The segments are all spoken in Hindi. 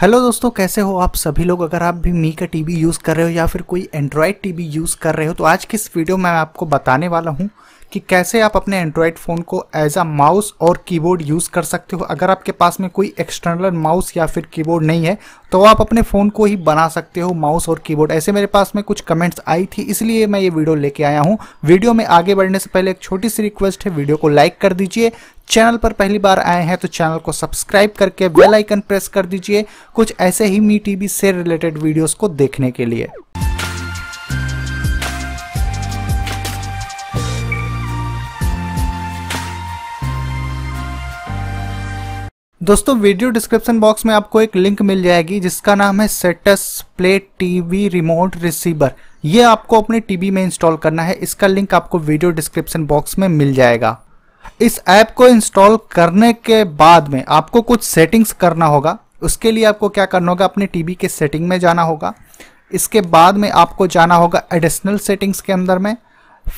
हेलो दोस्तों कैसे हो आप सभी लोग अगर आप भी मी का टीवी यूज़ कर रहे हो या फिर कोई एंड्रॉयड टीवी यूज़ कर रहे हो तो आज की इस वीडियो में मैं आपको बताने वाला हूँ कि कैसे आप अपने एंड्रॉयड फ़ोन को एज अ माउस और कीबोर्ड यूज़ कर सकते हो अगर आपके पास में कोई एक्सटर्नल माउस या फिर कीबोर्ड नहीं है तो आप अपने फ़ोन को ही बना सकते हो माउस और कीबोर्ड ऐसे मेरे पास में कुछ कमेंट्स आई थी इसलिए मैं ये वीडियो लेके आया हूँ वीडियो में आगे बढ़ने से पहले एक छोटी सी रिक्वेस्ट है वीडियो को लाइक कर दीजिए चैनल पर पहली बार आए हैं तो चैनल को सब्सक्राइब करके बेल आइकन प्रेस कर दीजिए कुछ ऐसे ही मी टीवी से रिलेटेड वीडियोस को देखने के लिए दोस्तों वीडियो डिस्क्रिप्शन बॉक्स में आपको एक लिंक मिल जाएगी जिसका नाम है Cetus play TV remote receiver ये आपको अपने टीवी में इंस्टॉल करना है इसका लिंक आपको वीडियो डिस्क्रिप्शन बॉक्स में मिल जाएगा इस ऐप को इंस्टॉल करने के बाद में आपको कुछ सेटिंग्स करना होगा उसके लिए आपको क्या करना होगा अपने टीवी के सेटिंग में जाना होगा इसके बाद में आपको जाना होगा एडिशनल सेटिंग्स के अंदर में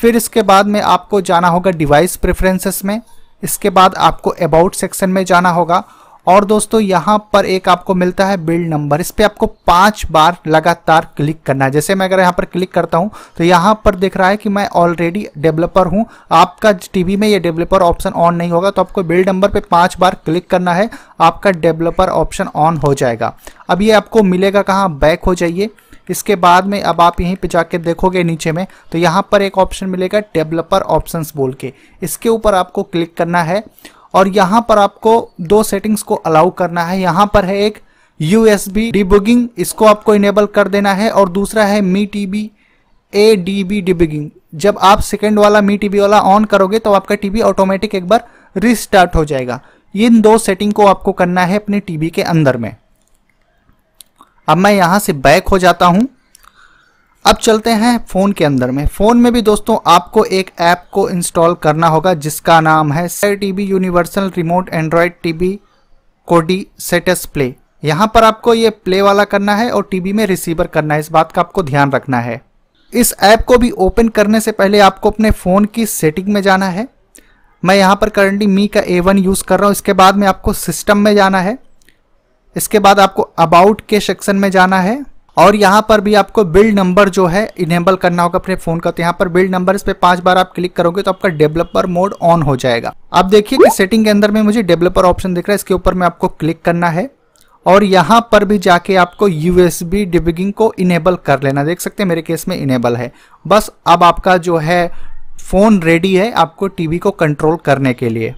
फिर इसके बाद में आपको जाना होगा डिवाइस प्रेफरेंसेस में इसके बाद आपको अबाउट सेक्शन में जाना होगा और दोस्तों यहाँ पर एक आपको मिलता है बिल्ड नंबर इस पर आपको पांच बार लगातार क्लिक करना है जैसे मैं अगर यहाँ पर क्लिक करता हूँ तो यहाँ पर दिख रहा है कि मैं ऑलरेडी डेवलपर हूँ आपका टीवी में ये डेवलपर ऑप्शन ऑन नहीं होगा तो आपको बिल्ड नंबर पर पाँच बार क्लिक करना है आपका डेवलपर ऑप्शन ऑन हो जाएगा अब ये आपको मिलेगा कहाँ बैक हो जाइए इसके बाद में अब आप यहीं पे जाके देखोगे नीचे में तो यहाँ पर एक ऑप्शन मिलेगा डेवलपर ऑप्शंस बोल के इसके ऊपर आपको क्लिक करना है और यहाँ पर आपको दो सेटिंग्स को अलाउ करना है यहाँ पर है एक यू एस बी डिबुगिंग इसको आपको इनेबल कर देना है और दूसरा है Mi T V A D B debugging जब आप सेकेंड वाला मी टी बी वाला ऑन करोगे तो आपका टीवी ऑटोमेटिक एक बार रिस्टार्ट हो जाएगा इन दो सेटिंग को आपको करना है अपने टीवी के अंदर में अब मैं यहां से बैक हो जाता हूं अब चलते हैं फ़ोन के अंदर में फ़ोन में भी दोस्तों आपको एक ऐप को इंस्टॉल करना होगा जिसका नाम है T V universal remote Android T V Kodi Cetus play यहाँ पर आपको ये प्ले वाला करना है और टीवी में रिसीवर करना है इस बात का आपको ध्यान रखना है इस ऐप को भी ओपन करने से पहले आपको अपने फ़ोन की सेटिंग में जाना है मैं यहाँ पर करंटली मी का ए वन यूज़ कर रहा हूँ इसके बाद में आपको सिस्टम में जाना है इसके बाद आपको अबाउट के सेक्शन में जाना है और यहाँ पर भी आपको बिल्ड नंबर जो है इनेबल करना होगा अपने फ़ोन का तो यहाँ पर बिल्ड नंबर इस पर पांच बार आप क्लिक करोगे तो आपका डेवलपर मोड ऑन हो जाएगा आप देखिए कि सेटिंग के अंदर में मुझे डेवलपर ऑप्शन दिख रहा है इसके ऊपर में आपको क्लिक करना है और यहाँ पर भी जाके आपको यू एस डिबिगिंग को इनेबल कर लेना देख सकते हैं मेरे केस में इनेबल है बस अब आपका जो है फ़ोन रेडी है आपको टीवी को कंट्रोल करने के लिए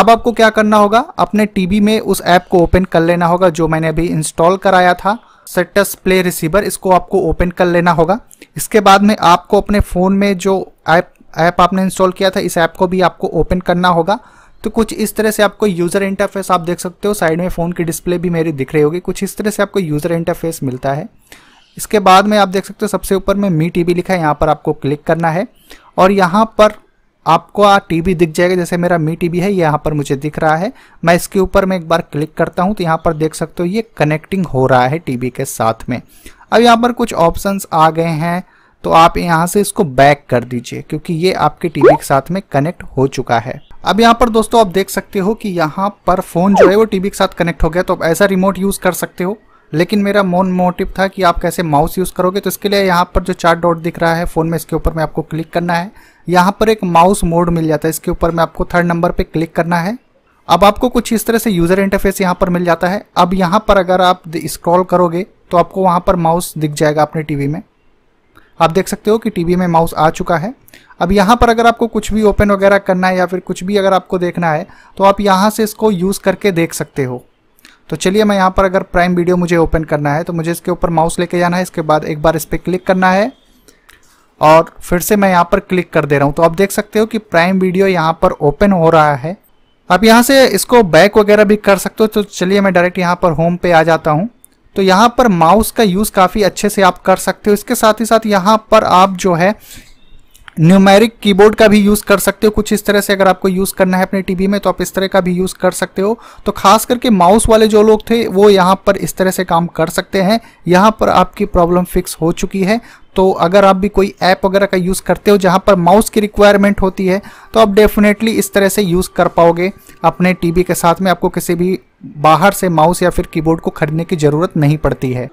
अब आपको क्या करना होगा अपने टीवी में उस ऐप को ओपन कर लेना होगा जो मैंने अभी इंस्टॉल कराया था सेटस प्ले रिसीवर इसको आपको ओपन कर लेना होगा इसके बाद में आपको अपने फ़ोन में जो ऐप ऐप आपने इंस्टॉल किया था इस ऐप को भी आपको ओपन करना होगा तो कुछ इस तरह से आपको यूज़र इंटरफेस आप देख सकते हो साइड में फ़ोन की डिस्प्ले भी मेरी दिख रही होगी कुछ इस तरह से आपको यूज़र इंटरफेस मिलता है इसके बाद में आप देख सकते हो सबसे ऊपर में मी टी लिखा है यहाँ पर आपको क्लिक करना है और यहाँ पर आपको आ दिख जाएगा जैसे मेरा मी टीवी है ये यहाँ पर मुझे दिख रहा है मैं इसके ऊपर मैं एक बार क्लिक करता हूँ तो यहाँ पर देख सकते हो ये कनेक्टिंग हो रहा है टीवी के साथ में अब यहाँ पर कुछ ऑप्शंस आ गए हैं तो आप यहाँ से इसको बैक कर दीजिए क्योंकि ये आपके टीवी के साथ में कनेक्ट हो चुका है अब यहाँ पर दोस्तों आप देख सकते हो कि यहाँ पर फ़ोन जो है वो टीवी के साथ कनेक्ट हो गया तो आप ऐसा रिमोट यूज़ कर सकते हो लेकिन मेरा मोन मोटिव था कि आप कैसे माउस यूज़ करोगे तो इसके लिए यहाँ पर जो चार डॉट दिख रहा है फ़ोन में इसके ऊपर में आपको क्लिक करना है यहाँ पर एक माउस मोड मिल जाता है इसके ऊपर मैं आपको थर्ड नंबर पे क्लिक करना है अब आपको कुछ इस तरह से यूज़र इंटरफेस यहाँ पर मिल जाता है अब यहाँ पर अगर आप स्क्रॉल करोगे तो आपको वहाँ पर माउस दिख जाएगा अपने टीवी में आप देख सकते हो कि टीवी में माउस आ चुका है अब यहाँ पर अगर आपको कुछ भी ओपन वगैरह करना है या फिर कुछ भी अगर आपको देखना है तो आप यहाँ से इसको यूज़ करके देख सकते हो तो चलिए मैं यहाँ पर अगर प्राइम वीडियो मुझे ओपन करना है तो मुझे इसके ऊपर माउस लेके जाना है इसके बाद एक बार इस पर क्लिक करना है और फिर से मैं यहाँ पर क्लिक कर दे रहा हूँ तो आप देख सकते हो कि प्राइम वीडियो यहाँ पर ओपन हो रहा है आप यहाँ से इसको बैक वगैरह भी कर सकते हो तो चलिए मैं डायरेक्ट यहाँ पर होम पे आ जाता हूँ तो यहाँ पर माउस का यूज़ काफ़ी अच्छे से आप कर सकते हो इसके साथ ही साथ यहाँ पर आप जो है न्यूमेरिक कीबोर्ड का भी यूज़ कर सकते हो कुछ इस तरह से अगर आपको यूज़ करना है अपने टीवी में तो आप इस तरह का भी यूज़ कर सकते हो तो खास करके माउस वाले जो लोग थे वो यहाँ पर इस तरह से काम कर सकते हैं यहाँ पर आपकी प्रॉब्लम फिक्स हो चुकी है तो अगर आप भी कोई ऐप वगैरह का यूज़ करते हो जहाँ पर माउस की रिक्वायरमेंट होती है तो आप डेफिनेटली इस तरह से यूज़ कर पाओगे अपने टीवी के साथ में आपको किसी भी बाहर से माउस या फिर कीबोर्ड को खरीदने की ज़रूरत नहीं पड़ती है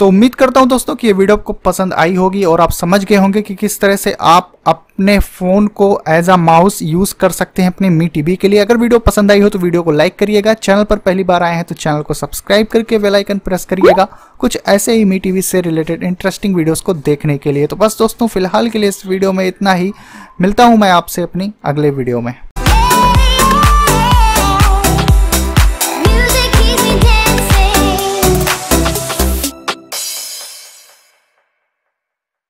तो उम्मीद करता हूं दोस्तों कि ये वीडियो आपको पसंद आई होगी और आप समझ गए होंगे कि किस तरह से आप अपने फ़ोन को एज अ माउस यूज़ कर सकते हैं अपने मी टीवी के लिए अगर वीडियो पसंद आई हो तो वीडियो को लाइक करिएगा चैनल पर पहली बार आए हैं तो चैनल को सब्सक्राइब करके वेलाइकन प्रेस करिएगा कुछ ऐसे ही मी टीवी से रिलेटेड इंटरेस्टिंग वीडियोज़ को देखने के लिए तो बस दोस्तों फिलहाल के लिए इस वीडियो में इतना ही मिलता हूँ मैं आपसे अपनी अगले वीडियो में